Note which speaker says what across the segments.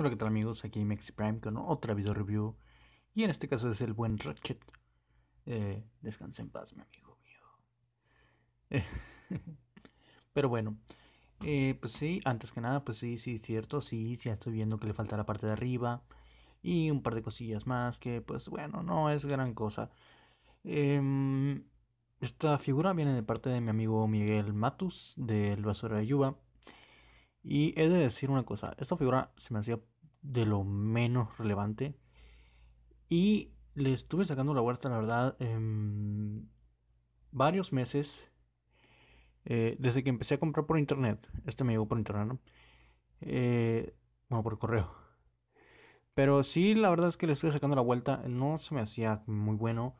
Speaker 1: Hola, ¿qué tal amigos? Aquí Mexi Prime con otra video review. Y en este caso es el buen Ratchet. Eh, descansa en paz, mi amigo mío. pero bueno, eh, pues sí, antes que nada, pues sí, sí, cierto, sí, sí, estoy viendo que le falta la parte de arriba. Y un par de cosillas más que, pues bueno, no es gran cosa. Em, esta figura viene de parte de mi amigo Miguel Matus, del Basura de Yuba. Y he de decir una cosa, esta figura se me hacía de lo menos relevante. Y le estuve sacando la vuelta, la verdad, em, varios meses. Eh, desde que empecé a comprar por internet. Este me llegó por internet, ¿no? Eh, bueno, por correo. Pero sí, la verdad es que le estuve sacando la vuelta. No se me hacía muy bueno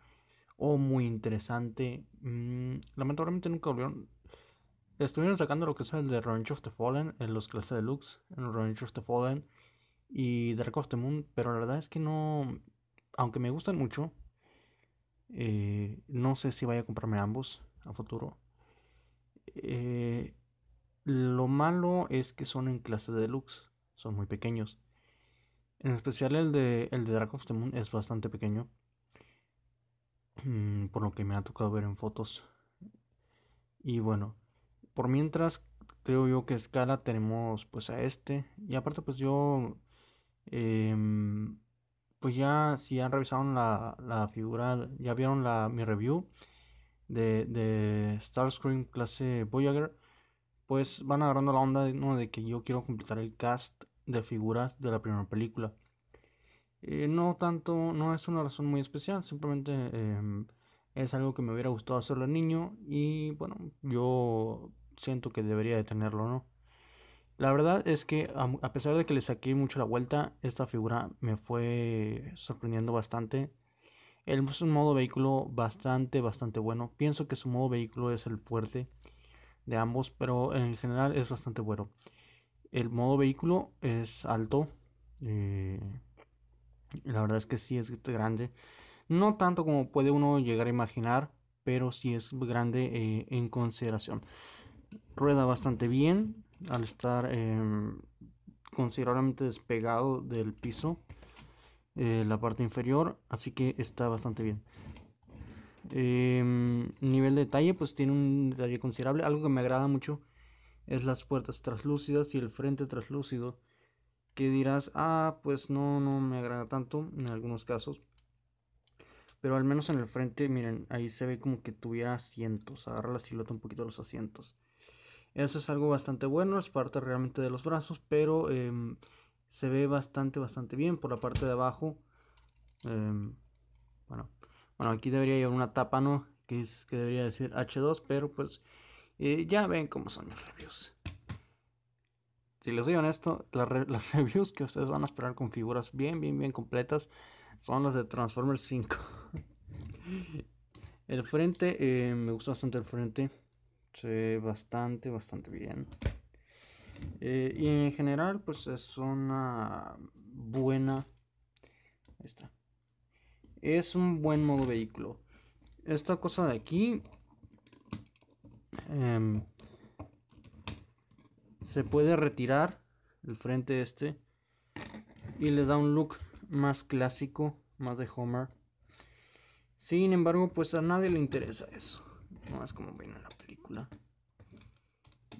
Speaker 1: o muy interesante. Mm, lamentablemente nunca volvieron. Estuvieron sacando lo que es el de Revenge of the Fallen, en los clases Lux. en Revenge of the Fallen y Dark of the Moon, pero la verdad es que no, aunque me gustan mucho, eh, no sé si vaya a comprarme ambos a futuro. Eh, lo malo es que son en clase de deluxe, son muy pequeños. En especial el de, el de Dark of the Moon es bastante pequeño, mm, por lo que me ha tocado ver en fotos. Y bueno, por mientras creo yo que escala tenemos pues a este y aparte pues yo Em, pues ya, si han revisado la, figura, ya vieron mi review de, de Starscream clase Voyager, pues van agarrando la onda de que yo quiero completar el cast de figuras de la primera película. Eh, no tanto, no es una razón muy especial, simplemente em, es algo que me hubiera gustado hacerlo al niño y bueno, yo siento que debería de tenerlo, ¿no? La verdad es que a, pesar de que le saqué mucho la vuelta, esta figura me fue sorprendiendo bastante. El, es un modo vehículo bastante, bastante bueno. Pienso que su modo vehículo es el fuerte de ambos, pero en general es bastante bueno. El modo vehículo es alto. Eh, la verdad es que sí es grande. No tanto como puede uno llegar a imaginar, pero sí es grande eh, en consideración. Rueda bastante bien al estar em, considerablemente despegado del piso, eh, la parte inferior, así que está bastante bien. Em, nivel de detalle, pues tiene un detalle considerable. Algo que me agrada mucho es las puertas translúcidas y el frente traslúcido Que dirás, ah, pues no, no me agrada tanto en algunos casos, pero al menos en el frente, miren, ahí se ve como que tuviera asientos, agarra la silueta un poquito los asientos. Eso es algo bastante bueno, es parte realmente de los brazos, pero em, se ve bastante, bastante bien por la parte de abajo. Em, bueno, bueno, aquí debería llevar una tapa, ¿no? Que, es, que debería decir H2, pero pues eh, ya ven cómo son los reviews. Si les soy honesto, las reviews que ustedes van a esperar con figuras bien, bien, bien completas son las de Transformers 5. el frente, eh, me gusta bastante el frente bastante, bastante bien. Eh, y en general, pues es una buena. Ahí Es un buen modo vehículo. Esta cosa de aquí. Em, se puede retirar el frente este. Y le da un look más clásico, más de Homer. Sin embargo, pues a nadie le interesa eso. No es como viene la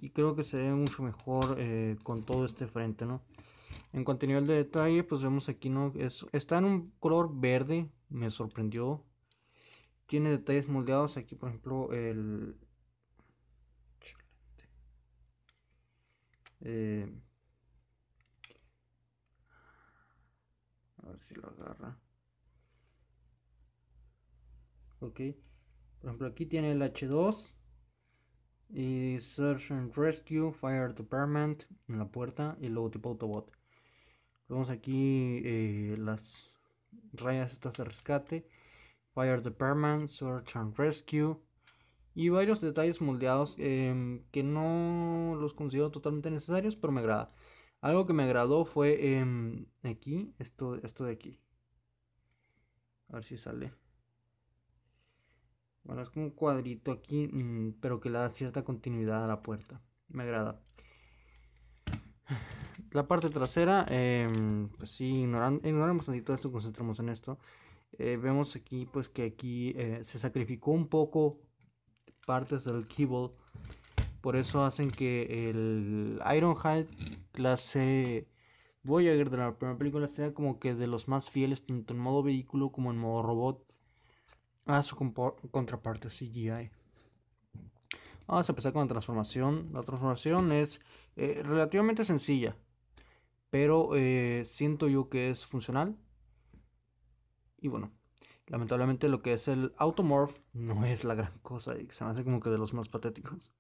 Speaker 1: y creo que se ve mucho mejor eh, con todo este frente, ¿no? En cuanto de detalle, pues vemos aquí, ¿no? está en un color verde, me sorprendió. Tiene detalles moldeados aquí, por ejemplo, el... Eh, a ver si lo agarra. Ok. Por ejemplo, aquí tiene el H2 y Search and Rescue, Fire Department en la puerta y luego tipo Autobot. Vemos aquí eh, las rayas estas de rescate, Fire Department, Search and Rescue y varios detalles moldeados em, que no los considero totalmente necesarios, pero me agrada. Algo que me agradó fue em, aquí, esto, esto de aquí. A ver si sale es como un cuadrito aquí, mm, pero que le da cierta continuidad a la puerta. Me agrada. La parte trasera, em, pues sí, ignoramos tantito esto, concentramos en esto. Eh, vemos aquí pues que aquí eh, se sacrificó un poco partes del keyboard. Por eso hacen que el Ironhide clase Voyager de la primera película sea como que de los más fieles tanto en modo vehículo como en modo robot a su contraparte CGI. Vamos a empezar con la transformación. La transformación es eh, relativamente sencilla, pero eh, siento yo que es funcional. Y bueno, lamentablemente lo que es el automorph no es la gran cosa se me hace como que de los más patéticos.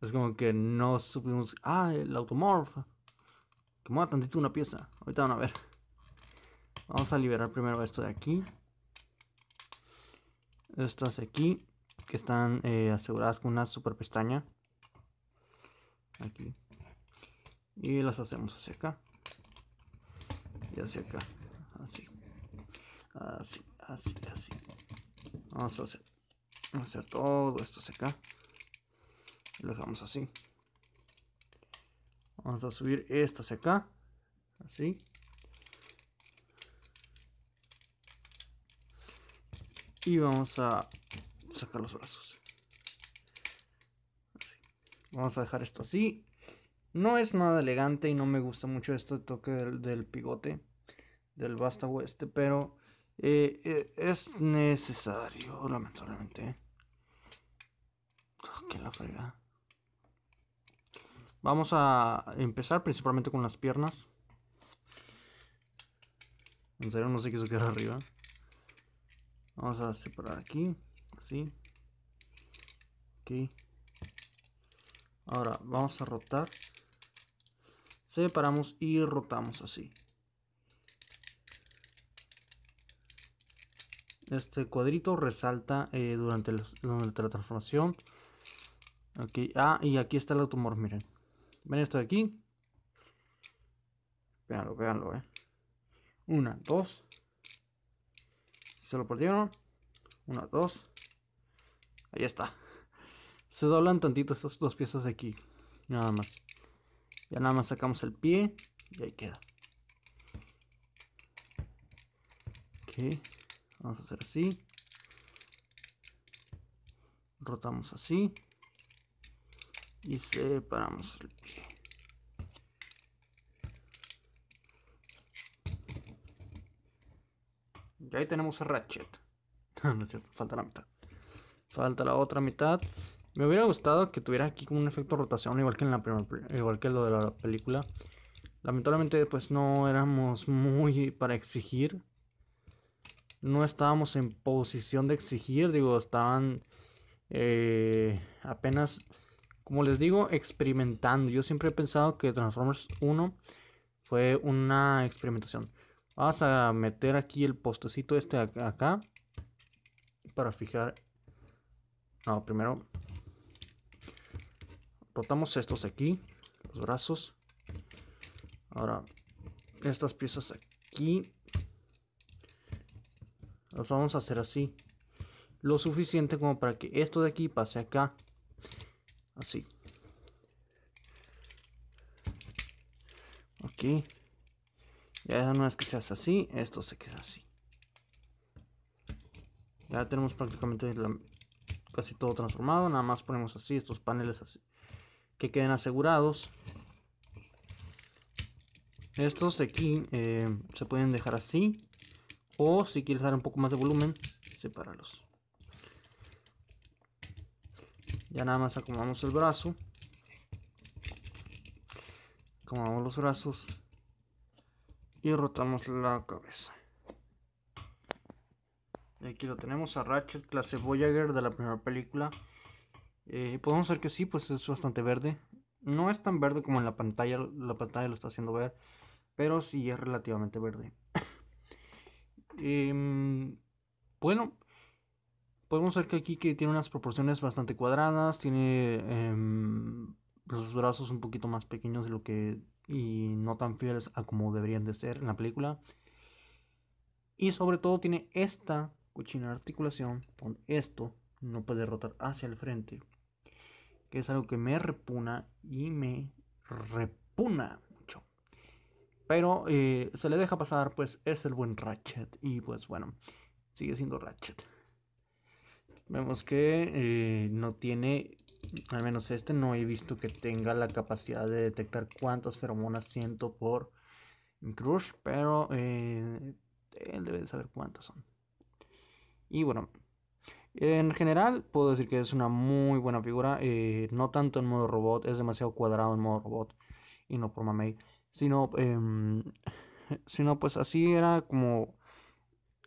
Speaker 1: Es como que no supimos, ah, el automorph, que mueva tantito una pieza. Ahorita van a ver. Vamos a liberar primero esto de aquí estas de aquí que están eh, aseguradas con una super pestaña aquí y las hacemos hacia acá y hacia acá así así así así vamos a hacer, hacer todo esto hacia acá y lo dejamos así vamos a subir esto hacia acá así y vamos a sacar los brazos. Vamos a dejar esto así. No es nada elegante y no me gusta mucho este toque del, del pigote, del basta este, pero eh, eh, es necesario, lamentablemente. Ah, la frega. Vamos a empezar principalmente con las piernas. En serio, no sé qué que queda arriba. Vamos a separar aquí, así. ok Ahora vamos a rotar. Separamos y rotamos así. Este cuadrito resalta eh, durante, la transformación. Aquí, ah, y aquí está el automor, miren. Ven esto de aquí. Veanlo, veanlo, eh. Una, dos, solo por uno. dos. Ahí está. Se doblan tantito estas dos piezas de aquí. Nada más. Ya nada más sacamos el pie y ahí queda. Vamos a hacer así. Rotamos así. Y separamos el tenemos a Ratchet. falta la mitad. Falta la otra mitad. Me hubiera gustado que tuviera aquí como un efecto rotación, igual que en la primera, igual que lo de la película. Lamentablemente, pues no éramos muy para exigir. No estábamos en posición de exigir, digo, estaban eh, apenas, como les digo, experimentando. Yo siempre he pensado que Transformers 1 fue una experimentación. Vamos a meter aquí el postecito este acá. Para fijar. No, primero. Rotamos estos aquí. Los brazos. Ahora. Estas piezas aquí. Los vamos a hacer así. Lo suficiente como para que esto de aquí pase acá. Así. Aquí. Ya una vez que se hace así, esto se queda así. Ya tenemos prácticamente casi todo transformado. Nada más ponemos así estos paneles Que queden asegurados. Estos aquí eh, se pueden dejar así. O si quieres dar un poco más de volumen, separarlos Ya nada más acomodamos el brazo. Acomodamos los brazos y rotamos la cabeza. aquí lo tenemos a Ratchet, clase Voyager de la primera película. Eh, podemos ver que sí, pues es bastante verde. No es tan verde como en la pantalla, la pantalla lo está haciendo ver, pero sí es relativamente verde. Em, bueno, podemos ver que aquí que tiene unas proporciones bastante cuadradas, tiene los em, pues, brazos un poquito más pequeños de lo que y no tan fieles a como deberían de ser en la película. Y sobre todo tiene esta cochina articulación con esto no puede rotar hacia el frente, que es algo que me repuna y me repuna mucho. Pero eh, se le deja pasar, pues es el buen Ratchet y pues bueno, sigue siendo Ratchet. Vemos que eh, no tiene al menos este, no he visto que tenga la capacidad de detectar cuántas feromonas siento por crush, pero eh, él debe de saber cuántas son. Y bueno, en general puedo decir que es una muy buena figura, eh, no tanto en modo robot, es demasiado cuadrado en modo robot y no por mamey, sino, em, sino pues así era como...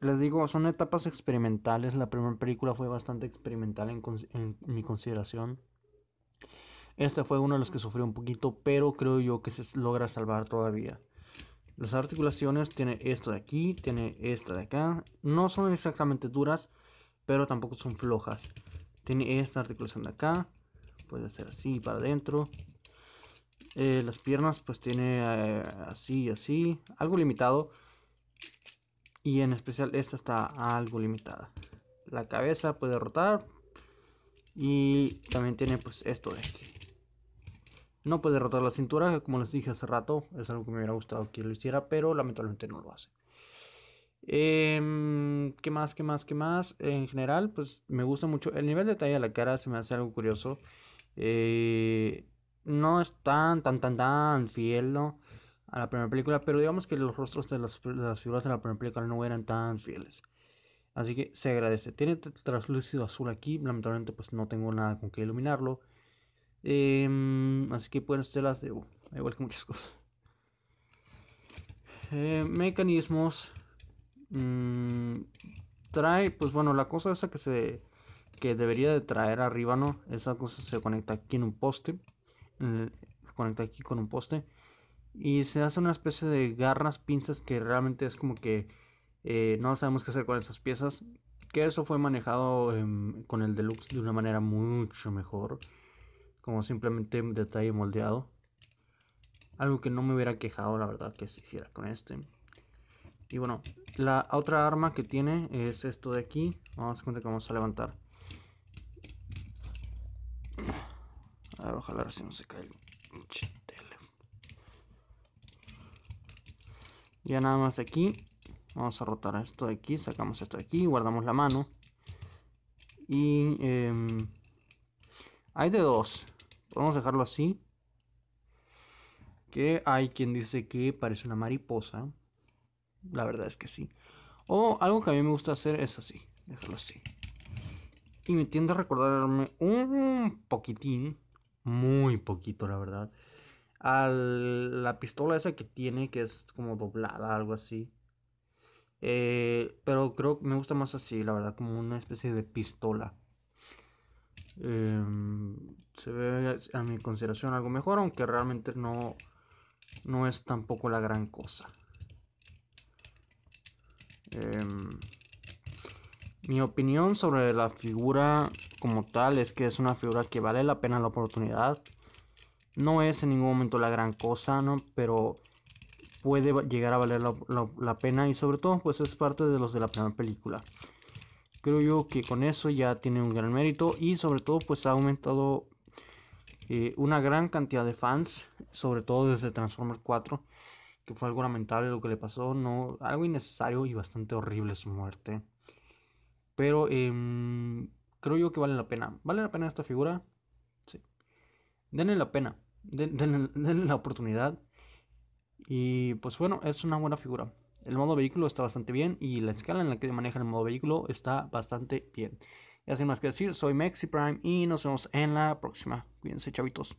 Speaker 1: Les digo, son etapas experimentales. La primera película fue bastante experimental en mi consideración. Esta fue uno de los que sufrió un poquito, pero creo yo que se logra salvar todavía. Las articulaciones tiene esto de aquí, tiene esta de acá. No son exactamente duras, pero tampoco son flojas. Tiene esta articulación de acá. Puede ser así para adentro. Eh, las piernas pues tiene así eh, así, así. Algo limitado. Y en especial esta está algo limitada. La cabeza puede rotar. Y también tiene pues esto de aquí. No puede derrotar la cintura, como les dije hace rato, es algo que me hubiera gustado que lo hiciera, pero lamentablemente no lo hace. Em, ¿Qué más? ¿Qué más? ¿Qué más? En general, pues me gusta mucho. El nivel de detalle de la cara se me hace algo curioso. Eh, no es tan, tan, tan, tan fiel a la primera película, pero digamos que los rostros de las, figuras de la primera película no eran tan fieles. Así que se agradece. Tiene traslúcido azul aquí, lamentablemente pues no tengo nada con que iluminarlo. Em, así que pueden ustedes las de igual que muchas cosas. Eh, mecanismos. Mm, trae, pues bueno, la cosa esa que se que debería de traer arriba, ¿no? Esa cosa se conecta aquí en un poste. conecta aquí con un poste. Y se hace una especie de garras, pinzas que realmente es como que eh, no sabemos qué hacer con esas piezas. Que eso fue manejado em, con el deluxe de una manera mucho mejor como simplemente un detalle moldeado. Algo que no me hubiera quejado, la verdad, que se hiciera con este. Y bueno, la otra arma que tiene es esto de aquí. Vamos a cuenta vamos a levantar. A ver, ojalá si no se cae el Ya nada más aquí. Vamos a rotar esto de aquí. Sacamos esto de aquí. Guardamos la mano. Y em, hay de dos. Vamos a dejarlo así. Que hay quien dice que parece una mariposa. La verdad es que sí. O algo que a mí me gusta hacer es así. Dejarlo así. Y me tiende a recordarme un poquitín. Muy poquito, la verdad. A la pistola esa que tiene, que es como doblada, algo así. Eh, pero creo que me gusta más así, la verdad, como una especie de pistola. Em, se ve a mi consideración algo mejor, aunque realmente no, no es tampoco la gran cosa. Em, mi opinión sobre la figura como tal es que es una figura que vale la pena la oportunidad. No es en ningún momento la gran cosa, ¿no? Pero puede llegar a valer la, la pena y sobre todo pues es parte de los de la primera película creo yo que con eso ya tiene un gran mérito y sobre todo pues ha aumentado eh, una gran cantidad de fans, sobre todo desde Transformers 4, que fue algo lamentable lo que le pasó, no, algo innecesario y bastante horrible su muerte. Pero em, creo yo que vale la pena. ¿Vale la pena esta figura? Sí. Denle la pena. denle la oportunidad. Y pues bueno, es una buena figura. El modo vehículo está bastante bien y la escala en la que maneja el modo vehículo está bastante bien. Ya sin más que decir, soy Mexi Prime y nos vemos en la próxima. Cuídense, chavitos.